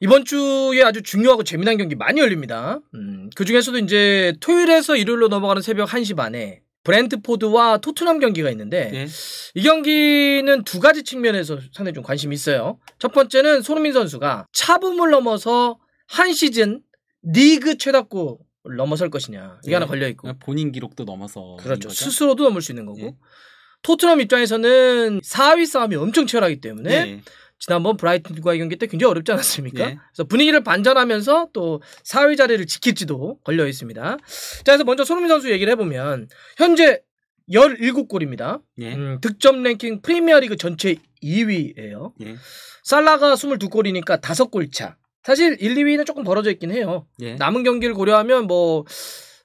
이번 주에 아주 중요하고 재미난 경기 많이 열립니다. 음, 그 중에서도 이제 토요일에서 일요일로 넘어가는 새벽 1시 반에 브랜트포드와 토트넘 경기가 있는데 네. 이 경기는 두 가지 측면에서 상당히 좀 관심이 있어요. 첫 번째는 손흥민 선수가 차붐을 넘어서 한 시즌 리그 최다골 넘어설 것이냐 이게 네. 하나 걸려 있고 그러니까 본인 기록도 넘어서 그렇죠 스스로도 넘을 수 있는 거고 네. 토트넘 입장에서는 4위 싸움이 엄청 치열하기 때문에 네. 지난번 브라이튼과의 경기 때 굉장히 어렵지 않았습니까? 예. 그래서 분위기를 반전하면서 또 4위 자리를 지킬지도 걸려 있습니다. 자, 그래서 먼저 손흥민 선수 얘기를 해보면 현재 17골입니다. 예. 음, 득점 랭킹 프리미어리그 전체 2위예요. 예. 살라가 22골이니까 5골 차. 사실 1, 2위는 조금 벌어져 있긴 해요. 예. 남은 경기를 고려하면 뭐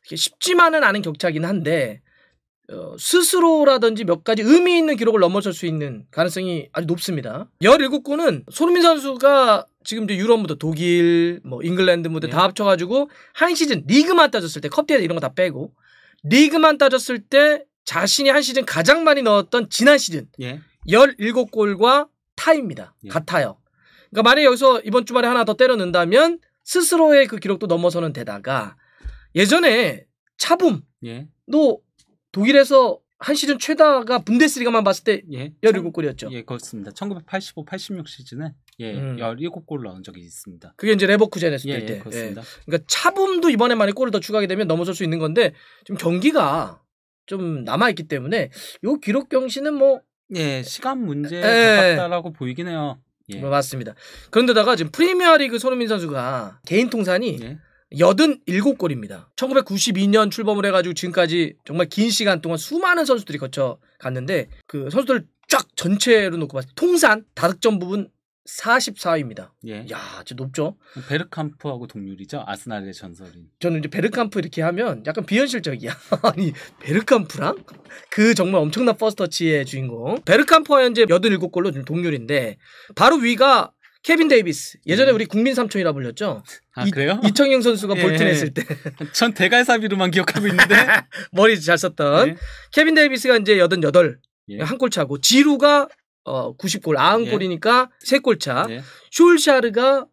쉽지만은 않은 격차긴 한데 어, 스스로라든지 몇 가지 의미 있는 기록을 넘어설 수 있는 가능성이 아주 높습니다. 17골은 손흥민 선수가 지금 이제 유럽 무대 독일, 뭐 잉글랜드 무대 네. 다 합쳐가지고 한 시즌 리그만 따졌을 때 컵대회 이런 거 다 빼고 리그만 따졌을 때 자신이 한 시즌 가장 많이 넣었던 지난 시즌 예. 17골과 타입니다. 예. 같아요. 그러니까 만약에 여기서 이번 주말에 하나 더 때려 넣는다면 스스로의 그 기록도 넘어서는 데다가 예전에 차붐도 예. 독일에서 한 시즌 최다가 분데스리가만 봤을 때 예, 17골이었죠. 예, 그렇습니다. 1985, 86 시즌에 예, 음. 17골을 넣은 적이 있습니다. 그게 이제 레버쿠젠에서 예, 뛸 때. 예, 그렇습니다. 예. 그러니까 차붐도 이번에 만약 골을 더 추가하게 되면 넘어설 수 있는 건데 지금 경기가 좀 남아 있기 때문에 요 기록 경신은 뭐 예, 시간 문제 가깝다라고 보이긴 해요. 예. 뭐 맞습니다. 그런데다가 지금 프리미어리그 손흥민 선수가 개인 통산이 예. 87골입니다. 1992년 출범을 해가지고 지금까지 정말 긴 시간 동안 수많은 선수들이 거쳐 갔는데 그 선수들 쫙 전체로 놓고 봤을 때 통산 다득점 부분 44위입니다. 예. 야, 진짜 높죠. 뭐 베르캄프하고 동률이죠. 아스날의 전설인. 저는 이제 베르캄프 이렇게 하면 약간 비현실적이야. 아니, 베르캄프랑 그 정말 엄청난 퍼스터치의 주인공. 베르캄프와 현재 87골로 지금 동률인데 바로 위가 케빈 데이비스 예전에 음. 우리 국민 삼촌이라 불렸죠. 아 이, 그래요? 이청용 선수가 예. 볼튼 했을 때. 전 대갈사비로만 기억하고 있는데 머리 잘 썼던 예. 케빈 데이비스가 이제 88 예. 한골 차고 지루가 어 90골 90골이니까 예. 3골 차. 예. 숄샤르가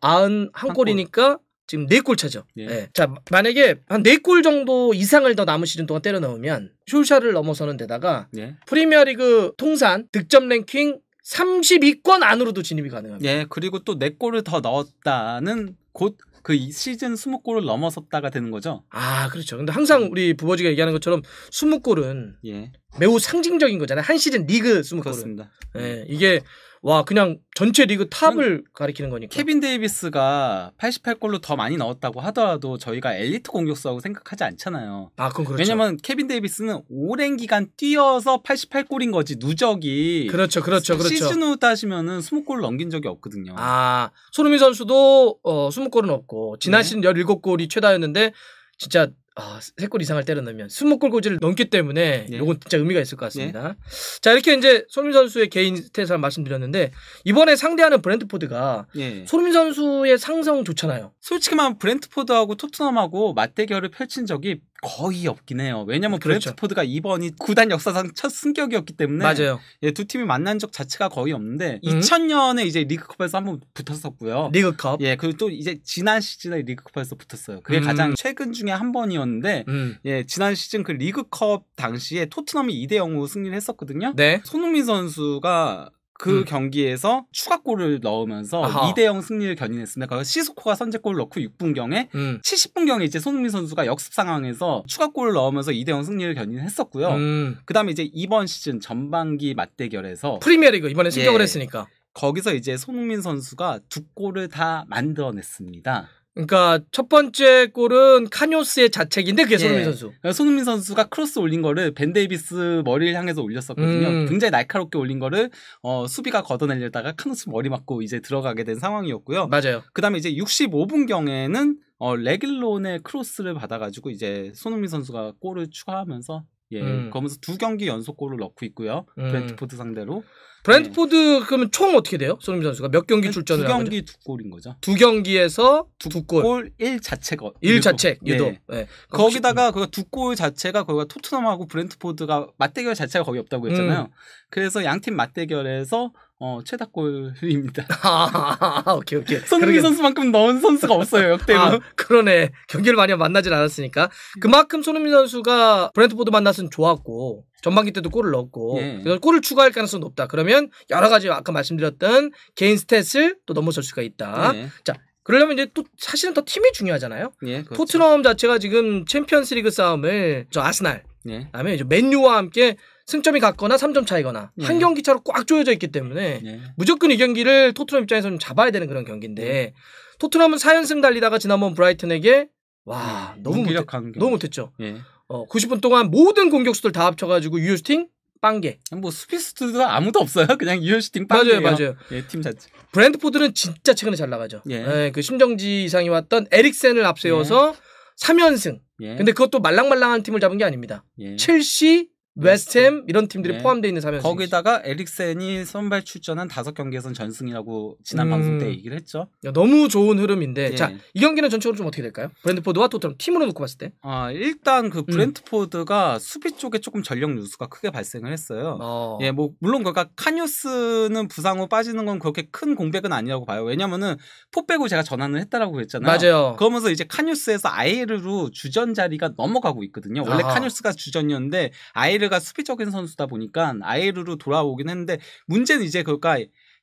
91골이니까 아, 지금 4골 차죠. 예. 예. 자, 만약에 한 4골 정도 이상을 더 남은 시즌 동안 때려 넣으면 숄샤를 넘어서는 데다가 예. 프리미어리그 통산 득점 랭킹 32권 안으로도 진입이 가능합니다. 예, 그리고 또 4골을 더 넣었다는 곧 그 시즌 20골을 넘어섰다가 되는 거죠. 아, 그렇죠. 근데 항상 우리 부버지가 얘기하는 것처럼 20골은 예. 매우 상징적인 거잖아요. 한 시즌 리그 20골은. 그렇습니다. 예, 이게 와 그냥 전체 리그 탑을 가리키는 거니까. 케빈 데이비스가 88골로 더 많이 넣었다고 하더라도 저희가 엘리트 공격수라고 생각하지 않잖아요. 아 그건 그렇죠. 왜냐면 케빈 데이비스는 오랜 기간 뛰어서 88골인 거지 누적이. 그렇죠, 그렇죠, 그렇죠. 시즌후따시면은 20골 넘긴 적이 없거든요. 아 손흥민 선수도 어 20골은 없고 지난 네. 시즌 17골이 최다였는데 진짜 아, 세골 이상을 때려 넣으면 20골 고지를 넘기 때문에 이건 예. 진짜 의미가 있을 것 같습니다. 네. 자, 이렇게 이제 손흥민 선수의 개인 스탯을 말씀드렸는데 이번에 상대하는 브랜트포드가 네. 손흥민 선수의 상성 좋잖아요. 솔직히 말하면 브랜트포드하고 토트넘하고 맞대결을 펼친 적이 거의 없긴 해요. 왜냐면 그렇죠. 브랜트포드가 그 이번이 구단 역사상 첫 승격이었기 때문에 맞아요. 예, 두 팀이 만난 적 자체가 거의 없는데 음. 2000년에 이제 리그컵에서 한 번 붙었었고요. 리그컵. 예, 그리고 또 이제 지난 시즌에 리그컵에서 붙었어요. 그게 음. 가장 최근 중에 한 번이었는데 음. 예, 지난 시즌 그 리그컵 당시에 토트넘이 2대 0으로 승리를 했었거든요. 네. 손흥민 선수가 그 음. 경기에서 추가골을 넣으면서 아 2대 0 승리를 견인했습니다. 그러니까 시스코가 선제골 넣고 6분경에 음. 70분경에 이제 손흥민 선수가 역습 상황에서 추가골을 넣으면서 2대 0 승리를 견인했었고요. 음. 그다음에 이제 이번 시즌 전반기 맞대결에서 프리미어리그 이번에 승격을 예. 했으니까 거기서 이제 손흥민 선수가 두 골을 다 만들어냈습니다. 그러니까 첫 번째 골은 카뇨스의 자책인데 그게 예. 손흥민 예. 선수. 그러니까 손흥민 선수가 크로스 올린 거를 벤 데이비스 머리를 향해서 올렸었거든요. 음. 굉장히 날카롭게 올린 거를 어, 수비가 걷어내려다가 카누스 머리 맞고 이제 들어가게 된 상황이었고요. 맞아요. 그다음에 이제 65분 경에는 어, 레길론의 크로스를 받아가지고 이제 손흥민 선수가 골을 추가하면서 예, 음. 그러면서 두 경기 연속골을 넣고 있고요. 음. 브랜트포드 상대로. 브랜트포드 예. 그러면 총 어떻게 돼요? 손흥민 선수가 몇 경기 출전을 두 경기 두 골인 거죠. 두 경기에서 두, 두 골. 골 1 자책. 체1자체 유도. 예. 예. 거기다가 그 두 골 자체가 거기가 토트넘하고 브랜트포드가 맞대결 자체가 거기 없다고 음. 했잖아요. 음. 그래서 양팀 맞대결에서 어, 최다골입니다. 아, 오케이, 오케이. 손흥민 그러게... 선수만큼 넣은 선수가 없어요, 역대로. 아, 그러네. 경기를 많이 만나진 않았으니까. 음. 그만큼 손흥민 선수가 브랜트포드 만났으면 좋았고, 전반기 때도 골을 넣었고, 예. 그래서 골을 추가할 가능성이 높다. 그러면 여러 가지 아까 말씀드렸던 개인 스탯을 또 넘어설 수가 있다. 예. 자, 그러려면 이제 또 사실은 더 팀이 중요하잖아요. 예, 그렇죠. 토트넘 자체가 지금 챔피언스리그 싸움을 저 아스날, 예. 그다음에 이제 맨유와 함께 승점이 같거나 3점 차이거나 예. 한 경기 차로 꽉 조여져 있기 때문에 예. 무조건 이 경기를 토트넘 입장에서는 잡아야 되는 그런 경기인데 네. 토트넘은 4연승 달리다가 지난번 브라이튼에게 와 너무 못했, 너무 못했죠. 예. 어, 90분 동안 모든 공격수들 다 합쳐가지고 유효슈팅 빵개. 뭐 수비수들도 아무도 없어요. 그냥 유효슈팅 빵개. 맞아요, 맞아요. 예, 팀 자체. 브랜드포드는 진짜 최근에 잘 나가죠. 예. 예그 심정지 이상이 왔던 에릭센을 앞세워서 예. 3연승. 예. 근데 그것도 말랑말랑한 팀을 잡은 게 아닙니다. 예. 첼시, 네, 웨스트햄 네. 이런 팀들이 네. 포함되어 있는 3연승 거기다가 에릭센이 선발 출전한 다섯 경기에선 전승이라고 지난 음... 방송 때 얘기를 했죠. 야, 너무 좋은 흐름인데 예. 네. 자이 경기는 전체적으로 좀 어떻게 될까요? 브랜드포드와 토트넘 팀으로 놓고 봤을 때? 아 일단 그 음. 브랜드포드가 음. 수비 쪽에 조금 전력 누수가 크게 발생을 했어요. 어. 예뭐 물론 그러니까 카뉴스는 부상 후 빠지는 건 그렇게 큰 공백은 아니라고 봐요. 왜냐면은 포 빼고 제가 전환을 했다라고 했잖아요. 맞아요. 그러면서 이제 카뉴스에서 아이르로 주전 자리가 넘어가고 있거든요. 원래 아하. 카뉴스가 주전이었는데 아이르 데게가 수비적인 선수다 보니까 아예루로 돌아오긴 했는데 문제는 이제 그럴까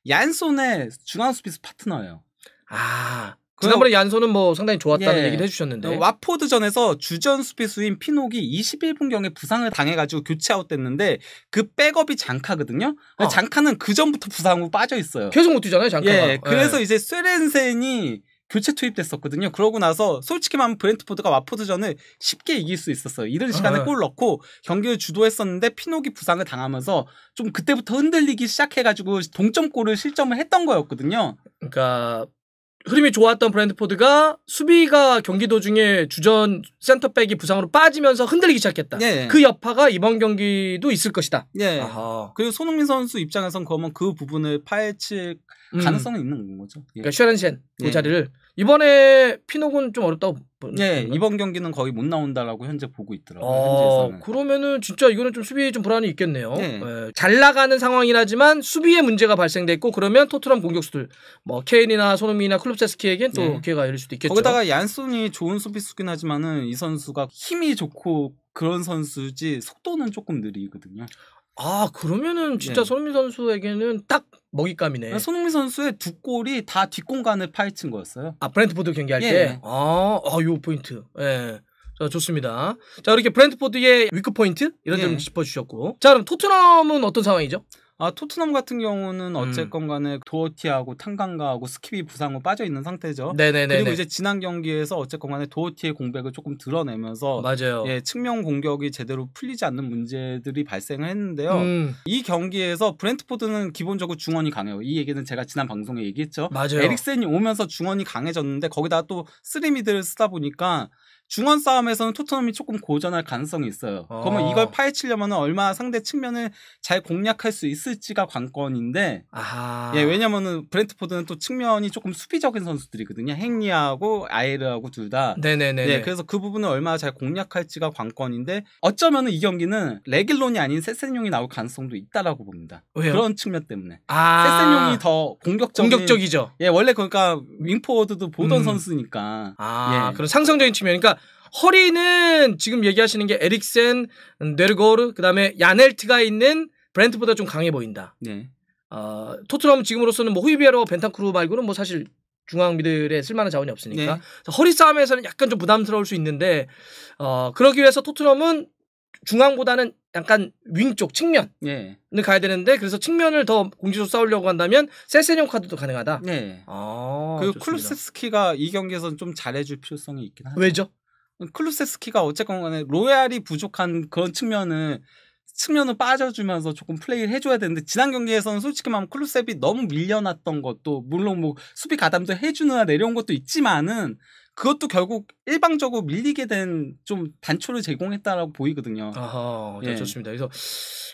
얀손의 중앙 수비수 파트너예요. 아 지난번에 얀손은 뭐 상당히 좋았다는 예. 얘기를 해주셨는데 와포드전에서 주전 수비수인 피녹이 21분경에 부상을 당해가지고 교체 아웃됐는데 그 백업이 장카거든요. 어. 장카는 그 전부터 부상으로 빠져 있어요. 계속 못 뛰잖아요, 장카가. 예. 그래서 예. 이제 쇠렌센이 교체 투입됐었거든요. 그러고 나서 솔직히 말하면 브랜트포드가 와포드전을 쉽게 이길 수 있었어요. 이른 시간에 어. 골 넣고 경기를 주도했었는데 피노기 부상을 당하면서 좀 그때부터 흔들리기 시작해가지고 동점골을 실점을 했던 거였거든요. 그러니까 흐름이 좋았던 브랜드포드가 수비가 경기 도중에 주전 센터백이 부상으로 빠지면서 흔들리기 시작했다. 예. 그 여파가 이번 경기도 있을 것이다. 예. 아하. 그리고 손흥민 선수 입장에선 그러면 그 부분을 파헤칠 음. 가능성은 있는 거죠. 예. 그러니까 슈렌첸 그 예. 자리를 이번에 피노군 좀 어렵다고 보는 예, 이번 경기는 거의 못 나온다라고 현재 보고 있더라고요. 아, 어, 현재에서는. 그러면은 진짜 이거는 좀 수비에 좀 불안이 있겠네요. 예. 예. 잘 나가는 상황이긴 하지만 수비에 문제가 발생됐고 그러면 토트넘 공격수들 뭐 케인이나 손흥민이나 클럽세스키에겐 또 네. 기회가 열릴 수도 있겠죠. 거기다가 얀손이 좋은 수비수긴 하지만은 이 선수가 힘이 좋고 그런 선수지 속도는 조금 느리거든요. 아 그러면은 진짜 네. 손흥민 선수에게는 딱 먹잇감이네. 아, 손흥민 선수의 두 골이 다 뒷공간을 파헤친 거였어요. 아 브랜트포드 경기할 예. 때. 아, 아요 포인트. 예. 자 좋습니다. 자 이렇게 브랜트포드의 위크 포인트 이런 점 예. 짚어주셨고. 자 그럼 토트넘은 어떤 상황이죠? 아, 토트넘 같은 경우는 음. 어쨌건 간에 음. 도어티하고 탕강가하고 스킵이 부상으로 빠져 있는 상태죠. 네네네. 그리고 이제 지난 경기에서 어쨌건 간에 도어티의 공백을 조금 드러내면서 맞아요. 예, 측면 공격이 제대로 풀리지 않는 문제들이 발생을 했는데요. 음. 이 경기에서 브랜트포드는 기본적으로 중원이 강해요. 이 얘기는 제가 지난 방송에 얘기했죠. 맞아요. 에릭센이 오면서 중원이 강해졌는데 거기다가 또 쓰리미드를 쓰다 보니까 중원 싸움에서는 토트넘이 조금 고전할 가능성이 있어요. 아. 그러면 어. 이걸 파헤치려면 얼마 상대 측면을 잘 공략할 수 있을지가 관건인데, 아. 예, 왜냐면은 브랜트포드는또 측면이 조금 수비적인 선수들이거든요. 행리하고 아이르하고 둘 다. 네네네. 예, 그래서 그 부분을 얼마나 잘 공략할지가 관건인데, 어쩌면은 이 경기는 레길론이 아닌 세센용이 나올 가능성도 있다라고 봅니다. 왜요? 그런 측면 때문에. 아. 세센용이 더 공격적인. 공격적이죠. 예, 원래 그러니까 윙포워드도 보던 음. 선수니까. 아, 예. 그런 상성적인 측면. 그러니까 허리는 지금 얘기하시는 게 에릭센, 네르고르, 그다음에 야넬트가 있는 브랜트보다 좀 강해 보인다. 네. 어, 토트넘 지금으로서는 뭐 호이비에로 벤탄크루 말고는 뭐 사실 중앙 미들에 쓸만한 자원이 없으니까 네. 허리 싸움에서는 약간 좀 부담스러울 수 있는데 어, 그러기 위해서 토트넘은 중앙보다는 약간 윙쪽 측면을 네. 가야 되는데 그래서 측면을 더 공지로 싸우려고 한다면 세세뇽 카드도 가능하다. 네. 아, 그 클루세스키가 이 경기에서는 좀 잘해줄 필요성이 있긴 하죠. 왜죠? 음, 클루세스키가 어쨌건간에 로얄이 부족한 그런 측면은 측면을 빠져주면서 조금 플레이를 해줘야 되는데 지난 경기에서는 솔직히 말하면 클루셉이 너무 밀려났던 것도 물론 뭐 수비 가담도 해주느라 내려온 것도 있지만은 그것도 결국 일방적으로 밀리게 된 좀 단초를 제공했다라고 보이거든요. 아하, 네, 예. 좋습니다. 그래서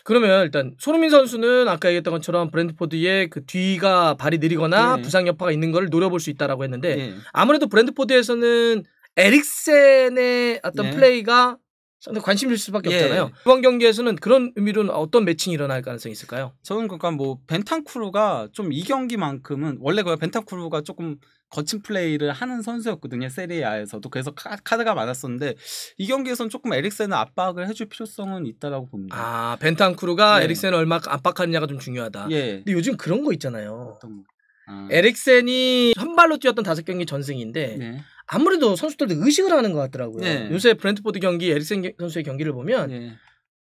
그러면 일단 손흥민 선수는 아까 얘기했던 것처럼 브랜드포드의 그 뒤가 발이 느리거나 예. 부상 여파가 있는 걸 노려볼 수 있다라고 했는데 예. 아무래도 브랜드포드에서는 에릭센의 어떤 네. 플레이가 상당히 관심일 수밖에 예. 없잖아요. 이번 경기에서는 그런 의미로는 어떤 매칭이 일어날 가능성이 있을까요? 저는 그러니까 뭐 벤탄쿠르가 좀 이 경기만큼은 원래 그 벤탄쿠르가 조금 거친 플레이를 하는 선수였거든요. 세리아에서도 그래서 카드가 많았었는데 이 경기에서는 조금 에릭센을 압박을 해줄 필요성은 있다라고 봅니다. 아 벤탄쿠르가 예. 에릭센을 얼마 압박하느냐가 좀 중요하다. 예. 근데 요즘 그런 거 있잖아요. 어떤 거? 아. 에릭센이 한발로 뛰었던 다섯 경기 전승인데 네. 아무래도 선수들도 의식을 하는 것 같더라고요. 네. 요새 브랜트포드 경기 에릭센 선수의 경기를 보면 네.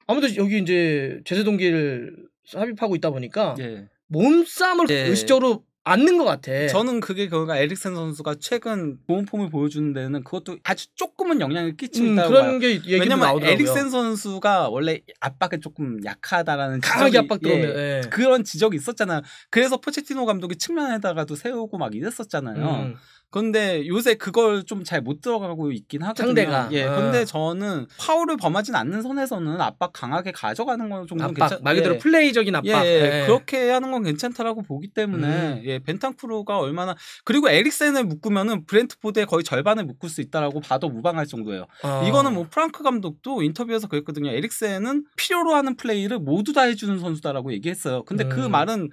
아무래도 여기 이제 제세 동기를 삽입하고 있다 보니까 네. 몸싸움을 네. 의식적으로 않는 것 같아. 저는 그게 그거가 에릭센 선수가 최근 좋은 폼을 보여주는 데는 그것도 아주 조금은 영향을 끼치고 있다고 음, 그런 봐요. 게 왜냐면 나오더라고요. 에릭센 선수가 원래 압박에 조금 약하다라는 강하게 압박 들어오는 예, 예. 그런 지적이 있었잖아요. 그래서 포체티노 감독이 측면에다가도 세우고 막 이랬었잖아요. 음. 근데 요새 그걸 좀 잘 못 들어가고 있긴 하거든요. 상대가. 예. 어. 근데 저는 파울을 범하진 않는 선에서는 압박 강하게 가져가는 건 정도 괜찮. 말 그대로 예. 플레이적인 압박. 예, 예, 예. 그렇게 하는 건 괜찮다라고 보기 때문에 음. 예. 벤탄쿠르가 얼마나 그리고 에릭센을 묶으면은 브렌트포드의 거의 절반을 묶을 수 있다라고 봐도 무방할 정도예요. 어. 이거는 뭐 프랑크 감독도 인터뷰에서 그랬거든요. 에릭센은 필요로 하는 플레이를 모두 다 해주는 선수다라고 얘기했어요. 근데 그 음. 그 말은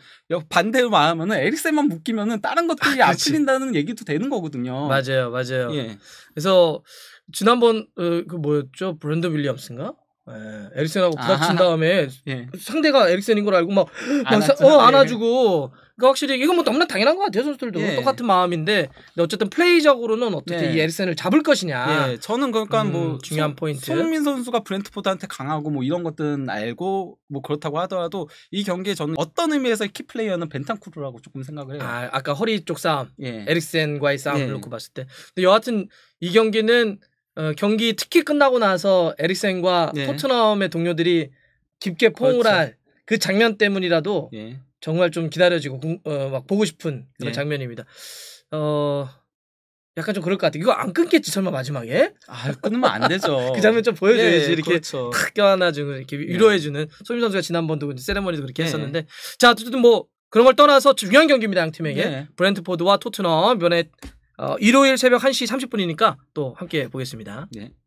반대로 말하면은 에릭센만 묶이면은 다른 것들이 아, 안 풀린다는 얘기도 되는 거거든요. 맞아요, 맞아요. 예. 그래서 지난번 어, 그 뭐였죠? 브랜드 윌리엄스인가? 예, 에릭센하고 부딪힌 다음에 예. 상대가 에릭센인 걸 알고 막, 막 사, 어, 안아주고 그러니까 확실히 이건 뭐 너무나 당연한 것 같아요 선수들도 예. 똑같은 마음인데 근데 어쨌든 플레이적으로는 어떻게 예. 이 에릭센을 잡을 것이냐 예, 저는 그러니까 음, 뭐 중요한 송, 포인트 송민 선수가 브랜트포드한테 강하고 뭐 이런 것들은 알고 뭐 그렇다고 하더라도 이 경기에 저는 어떤 의미에서 키플레이어는 벤탄쿠르라고 조금 생각을 해요 아, 아까 허리 쪽 싸움 예. 에릭센과의 싸움을 예. 놓고 봤을 때 근데 여하튼 이 경기는 어, 경기 특히 끝나고 나서 에릭센과 네. 토트넘의 동료들이 깊게 그렇죠. 포옹을 할 그 장면 때문이라도 네. 정말 좀 기다려지고 어, 막 보고 싶은 그런 네. 장면입니다. 어 약간 좀 그럴 것 같아. 이거 안 끊겠지 설마 마지막에? 아 끊으면 안 되죠. 그 장면 좀 보여줘야지 네, 이렇게 그렇죠. 탁 그렇죠. 껴안아주는 이렇게 위로해주는 네. 소민 선수가 지난번도 세레머니도 그렇게 네. 했었는데 자 어쨌든 뭐 그런 걸 떠나서 중요한 경기입니다 양 팀에게 네. 브랜트포드와 토트넘 면에 어, 일요일 새벽 1시 30분이니까 또 함께 보겠습니다. 네.